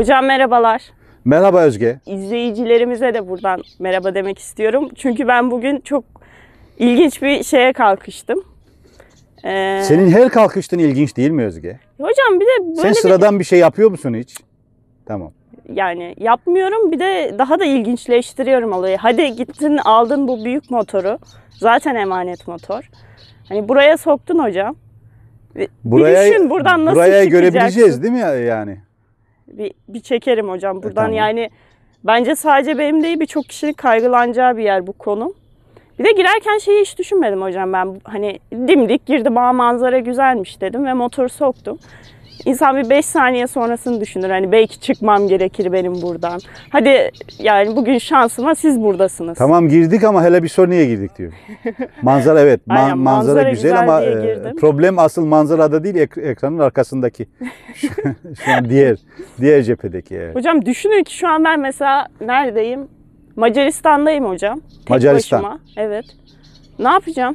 Hocam merhabalar. Merhaba Özge. İzleyicilerimize de buradan merhaba demek istiyorum. Çünkü ben bugün çok ilginç bir şeye kalkıştım. Ee... Senin her kalkıştığın ilginç değil mi Özge? Hocam bir de böyle Sen sıradan bir... bir şey yapıyor musun hiç? Tamam. Yani yapmıyorum bir de daha da ilginçleştiriyorum olayı. Hadi gittin aldın bu büyük motoru. Zaten emanet motor. Hani buraya soktun hocam. Buraya, bir düşün buradan nasıl Buraya çıkacaksın? görebileceğiz değil mi yani? bir, bir çekerim hocam e, buradan. E, tamam. Yani bence sadece benim değil birçok kişinin kaygılanacağı bir yer bu konum Bir de girerken şeyi hiç düşünmedim hocam ben. Hani dimdik girdim. ama manzara güzelmiş dedim ve motoru soktum. İnsan bir 5 saniye sonrasını düşünür. Hani belki çıkmam gerekir benim buradan. Hadi yani bugün şansıma siz buradasınız. Tamam girdik ama hele bir sor niye girdik diyor. Manzara evet ma- Aynen, manzara, manzara güzel, güzel ama e, problem asıl manzarada değil ek- ekranın arkasındaki. şu, an diğer diğer cephedeki. Evet. Hocam düşünün ki şu an ben mesela neredeyim? Macaristan'dayım hocam. Tek Macaristan. Başıma. Evet. Ne yapacağım?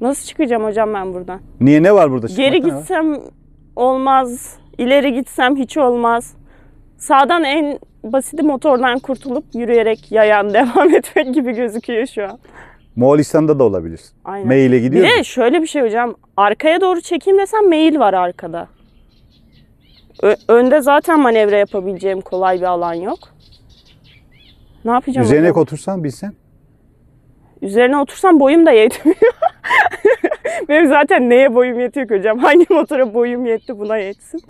Nasıl çıkacağım hocam ben buradan? Niye ne var burada? Geri gitsem olmaz, ileri gitsem hiç olmaz. Sağdan en basiti motordan kurtulup yürüyerek yayan devam etmek gibi gözüküyor şu an. Moğolistan'da da olabilir. Aynen. Maile gidiyor. Bir de şöyle bir şey hocam. Arkaya doğru çekeyim desem mail var arkada. Ö- önde zaten manevra yapabileceğim kolay bir alan yok. Ne yapacağım? Üzerine otursan bilsen. Üzerine otursam boyum da yetmiyor. benim zaten neye boyum yetiyor ki hocam? Hangi motora boyum yetti buna yetsin.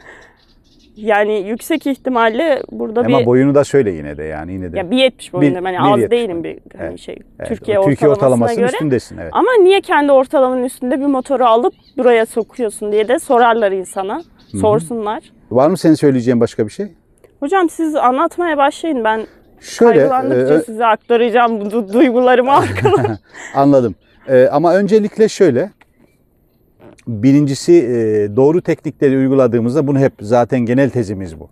Yani yüksek ihtimalle burada Ama bir... Ama boyunu da söyle yine de yani yine de. Ya 1.70 boyundayım. Yani az değilim bir hani evet. şey. Evet. Türkiye, Türkiye ortalamasına göre. üstündesin evet. Ama niye kendi ortalamanın üstünde bir motoru alıp buraya sokuyorsun diye de sorarlar insana. Hı-hı. Sorsunlar. Var mı senin söyleyeceğin başka bir şey? Hocam siz anlatmaya başlayın. Ben Şöyle, kaygılandıkça e, size aktaracağım du- duygularımı arkadan. Anladım. E, ama öncelikle şöyle. Birincisi e, doğru teknikleri uyguladığımızda bunu hep zaten genel tezimiz bu.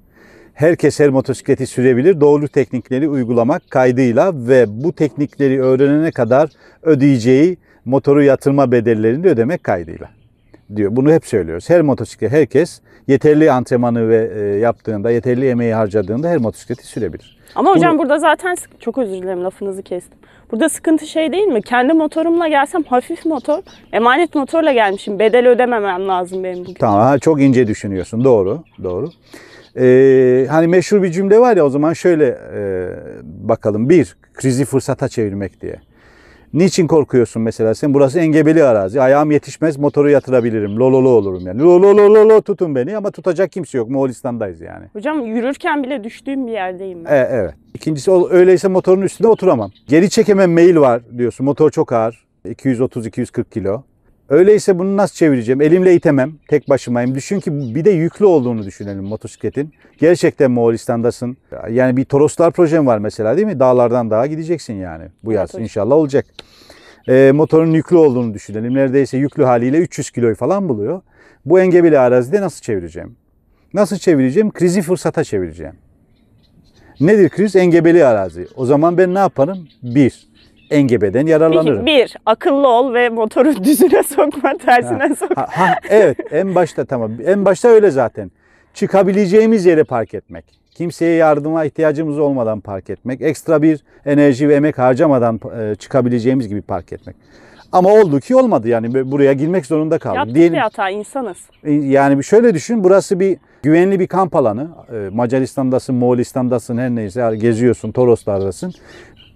Herkes her motosikleti sürebilir. Doğru teknikleri uygulamak kaydıyla ve bu teknikleri öğrenene kadar ödeyeceği motoru yatırma bedellerini de ödemek kaydıyla diyor. Bunu hep söylüyoruz. Her motosiklet herkes yeterli antrenmanı ve e, yaptığında, yeterli emeği harcadığında her motosikleti sürebilir. Ama hocam Bunu... burada zaten çok özür dilerim lafınızı kestim. Burada sıkıntı şey değil mi? Kendi motorumla gelsem hafif motor, emanet motorla gelmişim. Bedel ödememem lazım benim bugün. Tamam, ha, çok ince düşünüyorsun. Doğru, doğru. Ee, hani meşhur bir cümle var ya o zaman şöyle e, bakalım. Bir, krizi fırsata çevirmek diye. Niçin korkuyorsun mesela sen? Burası engebeli arazi. Ayağım yetişmez motoru yatırabilirim. Lololo olurum yani. Lololo lolo tutun beni ama tutacak kimse yok. Moğolistan'dayız yani. Hocam yürürken bile düştüğüm bir yerdeyim ben. E, evet. İkincisi öyleyse motorun üstünde oturamam. Geri çekemem mail var diyorsun. Motor çok ağır. 230-240 kilo. Öyleyse bunu nasıl çevireceğim? Elimle itemem. Tek başımayım. Düşün ki bir de yüklü olduğunu düşünelim motosikletin. Gerçekten Moğolistan'dasın. Yani bir Toroslar projem var mesela değil mi? Dağlardan dağa gideceksin yani. Bu yaz evet, inşallah olacak. Ee, motorun yüklü olduğunu düşünelim. Neredeyse yüklü haliyle 300 kiloyu falan buluyor. Bu engebeli arazide nasıl çevireceğim? Nasıl çevireceğim? Krizi fırsata çevireceğim. Nedir kriz? Engebeli arazi. O zaman ben ne yaparım? Bir, engebeden yararlanırım. Bir, bir akıllı ol ve motoru düzüne sokma, tersine ha, sokma. Ha, ha, evet, en başta tamam. En başta öyle zaten. Çıkabileceğimiz yere park etmek. Kimseye yardıma ihtiyacımız olmadan park etmek. Ekstra bir enerji ve emek harcamadan e, çıkabileceğimiz gibi park etmek. Ama oldu ki olmadı yani buraya girmek zorunda kaldım. Yaptık Diyelim, bir hata insanız. E, yani şöyle düşün burası bir güvenli bir kamp alanı. E, Macaristan'dasın, Moğolistan'dasın her neyse geziyorsun, Toros'lardasın.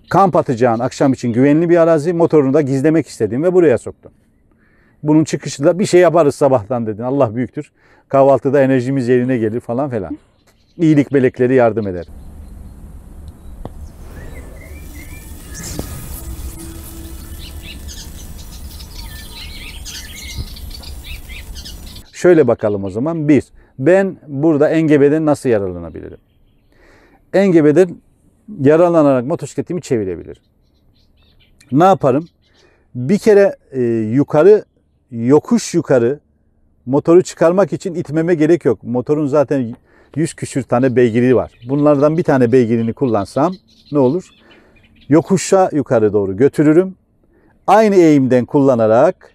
Kamp atacağın akşam için güvenli bir arazi motorunu da gizlemek istedin ve buraya soktun. Bunun çıkışı da bir şey yaparız sabahtan dedin. Allah büyüktür. Kahvaltıda enerjimiz yerine gelir falan filan. İyilik melekleri yardım eder. Şöyle bakalım o zaman. Bir, ben burada engebeden nasıl yararlanabilirim? Engebeden yararlanarak motosikletimi çevirebilir. Ne yaparım? Bir kere e, yukarı, yokuş yukarı motoru çıkarmak için itmeme gerek yok. Motorun zaten 100 küsür tane beygiri var. Bunlardan bir tane beygirini kullansam ne olur? Yokuşa yukarı doğru götürürüm. Aynı eğimden kullanarak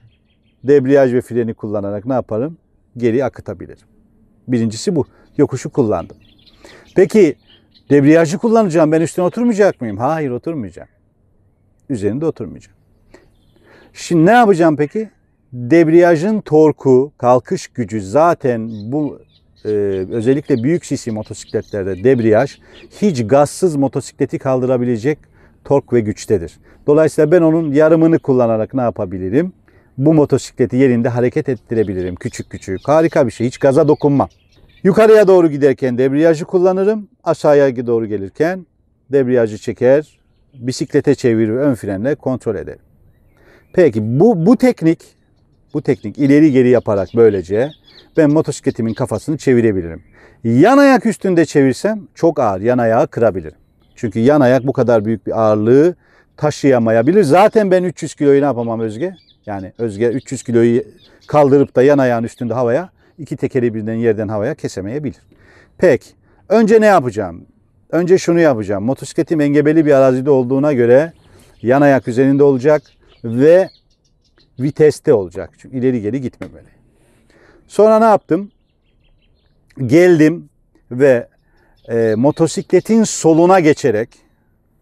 debriyaj ve freni kullanarak ne yaparım? Geri akıtabilirim. Birincisi bu. Yokuşu kullandım. Peki Debriyajı kullanacağım. Ben üstüne oturmayacak mıyım? Hayır oturmayacağım. Üzerinde oturmayacağım. Şimdi ne yapacağım peki? Debriyajın torku, kalkış gücü zaten bu e, özellikle büyük sisi motosikletlerde debriyaj hiç gazsız motosikleti kaldırabilecek tork ve güçtedir. Dolayısıyla ben onun yarımını kullanarak ne yapabilirim? Bu motosikleti yerinde hareket ettirebilirim küçük küçük. Harika bir şey. Hiç gaza dokunma. Yukarıya doğru giderken debriyajı kullanırım. Aşağıya doğru gelirken debriyajı çeker, bisiklete çevirir, ön frenle kontrol ederim. Peki bu, bu teknik, bu teknik ileri geri yaparak böylece ben motosikletimin kafasını çevirebilirim. Yan ayak üstünde çevirsem çok ağır, yan ayağı kırabilirim. Çünkü yan ayak bu kadar büyük bir ağırlığı taşıyamayabilir. Zaten ben 300 kiloyu ne yapamam Özge? Yani Özge 300 kiloyu kaldırıp da yan ayağın üstünde havaya iki tekeri birden yerden havaya kesemeyebilir. Pek. önce ne yapacağım? Önce şunu yapacağım. Motosikletim engebeli bir arazide olduğuna göre yan ayak üzerinde olacak ve viteste olacak. Çünkü ileri geri gitmemeli. Sonra ne yaptım? Geldim ve e, motosikletin soluna geçerek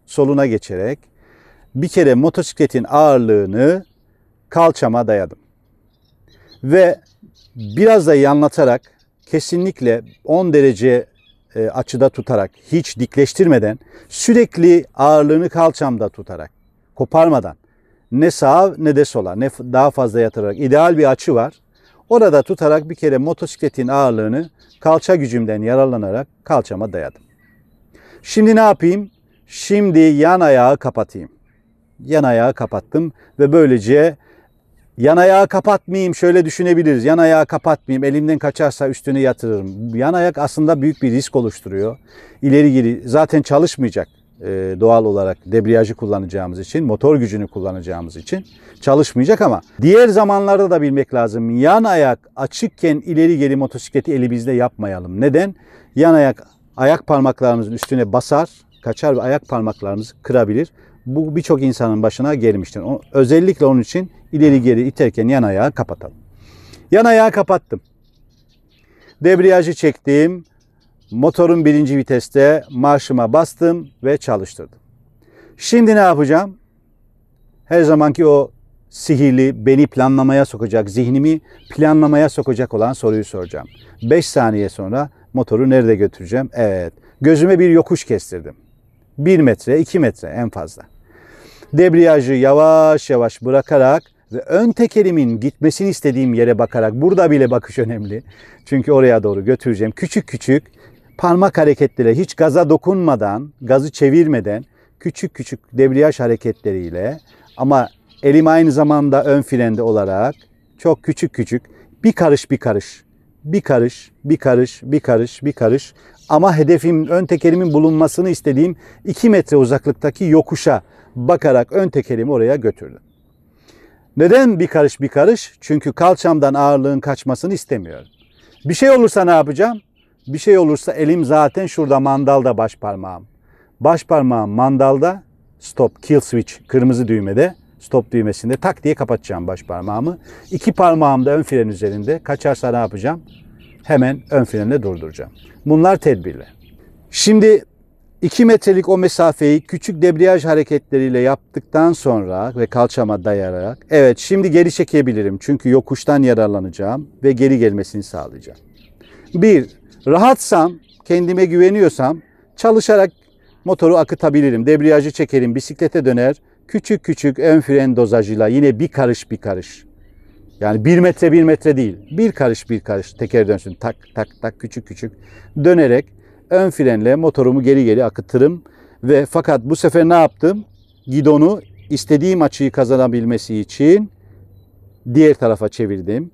soluna geçerek bir kere motosikletin ağırlığını kalçama dayadım. Ve biraz da yanlatarak kesinlikle 10 derece e, açıda tutarak hiç dikleştirmeden sürekli ağırlığını kalçamda tutarak koparmadan ne sağa ne de sola ne daha fazla yatırarak ideal bir açı var. Orada tutarak bir kere motosikletin ağırlığını kalça gücümden yararlanarak kalçama dayadım. Şimdi ne yapayım? Şimdi yan ayağı kapatayım. Yan ayağı kapattım ve böylece Yan ayağı kapatmayayım şöyle düşünebiliriz. Yan ayağı kapatmayayım elimden kaçarsa üstüne yatırırım. Yan ayak aslında büyük bir risk oluşturuyor. İleri geri zaten çalışmayacak e, doğal olarak debriyajı kullanacağımız için, motor gücünü kullanacağımız için çalışmayacak ama diğer zamanlarda da bilmek lazım. Yan ayak açıkken ileri geri motosikleti elimizde yapmayalım. Neden? Yan ayak ayak parmaklarımızın üstüne basar, kaçar ve ayak parmaklarımızı kırabilir. Bu birçok insanın başına gelmiştir. O, özellikle onun için ileri geri iterken yan ayağı kapatalım. Yan ayağı kapattım. Debriyajı çektim. Motorun birinci viteste marşıma bastım ve çalıştırdım. Şimdi ne yapacağım? Her zamanki o sihirli, beni planlamaya sokacak, zihnimi planlamaya sokacak olan soruyu soracağım. 5 saniye sonra motoru nerede götüreceğim? Evet, gözüme bir yokuş kestirdim. 1 metre, 2 metre en fazla. Debriyajı yavaş yavaş bırakarak ve ön tekerimin gitmesini istediğim yere bakarak burada bile bakış önemli. Çünkü oraya doğru götüreceğim. Küçük küçük parmak hareketleriyle hiç gaza dokunmadan, gazı çevirmeden küçük küçük debriyaj hareketleriyle ama elim aynı zamanda ön frende olarak çok küçük küçük bir karış bir karış bir karış, bir karış, bir karış, bir karış ama hedefim ön tekerimin bulunmasını istediğim 2 metre uzaklıktaki yokuşa bakarak ön tekerimi oraya götürdüm. Neden bir karış bir karış? Çünkü kalçamdan ağırlığın kaçmasını istemiyorum. Bir şey olursa ne yapacağım? Bir şey olursa elim zaten şurada mandalda baş parmağım. Baş parmağım mandalda stop kill switch kırmızı düğmede stop düğmesinde tak diye kapatacağım baş parmağımı. İki parmağım da ön fren üzerinde. Kaçarsa ne yapacağım? Hemen ön frenle durduracağım. Bunlar tedbirler. Şimdi 2 metrelik o mesafeyi küçük debriyaj hareketleriyle yaptıktan sonra ve kalçama dayayarak evet şimdi geri çekebilirim çünkü yokuştan yararlanacağım ve geri gelmesini sağlayacağım. Bir, rahatsam, kendime güveniyorsam çalışarak motoru akıtabilirim, debriyajı çekerim, bisiklete döner, küçük küçük ön fren dozajıyla yine bir karış bir karış. Yani bir metre bir metre değil. Bir karış bir karış teker dönsün. Tak tak tak küçük küçük dönerek ön frenle motorumu geri geri akıtırım. Ve fakat bu sefer ne yaptım? Gidonu istediğim açıyı kazanabilmesi için diğer tarafa çevirdim.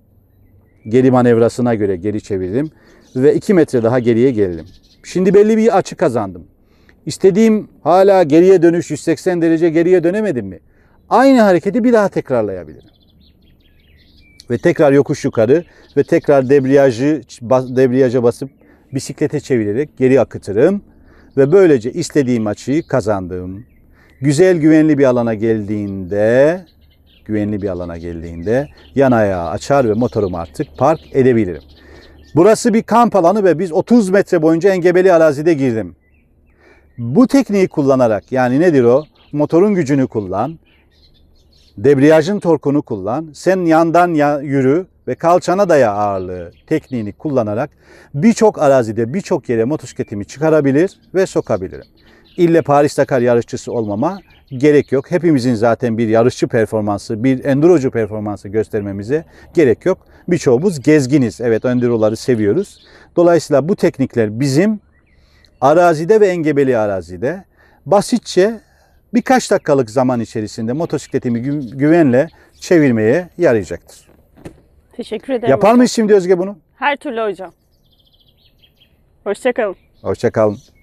Geri manevrasına göre geri çevirdim. Ve iki metre daha geriye geldim. Şimdi belli bir açı kazandım. İstediğim hala geriye dönüş 180 derece geriye dönemedim mi? Aynı hareketi bir daha tekrarlayabilirim. Ve tekrar yokuş yukarı ve tekrar debriyajı debriyaja basıp bisiklete çevirerek geri akıtırım ve böylece istediğim açıyı kazandığım güzel güvenli bir alana geldiğinde güvenli bir alana geldiğinde yan ayağı açar ve motorumu artık park edebilirim. Burası bir kamp alanı ve biz 30 metre boyunca engebeli arazide girdim. Bu tekniği kullanarak yani nedir o? Motorun gücünü kullan, debriyajın torkunu kullan, sen yandan yürü ve kalçana daya ağırlığı tekniğini kullanarak birçok arazide birçok yere motosikletimi çıkarabilir ve sokabilirim. İlle Paris Dakar yarışçısı olmama gerek yok. Hepimizin zaten bir yarışçı performansı, bir endurocu performansı göstermemize gerek yok. Birçoğumuz gezginiz. Evet enduroları seviyoruz. Dolayısıyla bu teknikler bizim arazide ve engebeli arazide basitçe birkaç dakikalık zaman içerisinde motosikletimi güvenle çevirmeye yarayacaktır. Teşekkür ederim. Yapar hocam. mıyız şimdi Özge bunu? Her türlü hocam. Hoşçakalın. Hoşçakalın.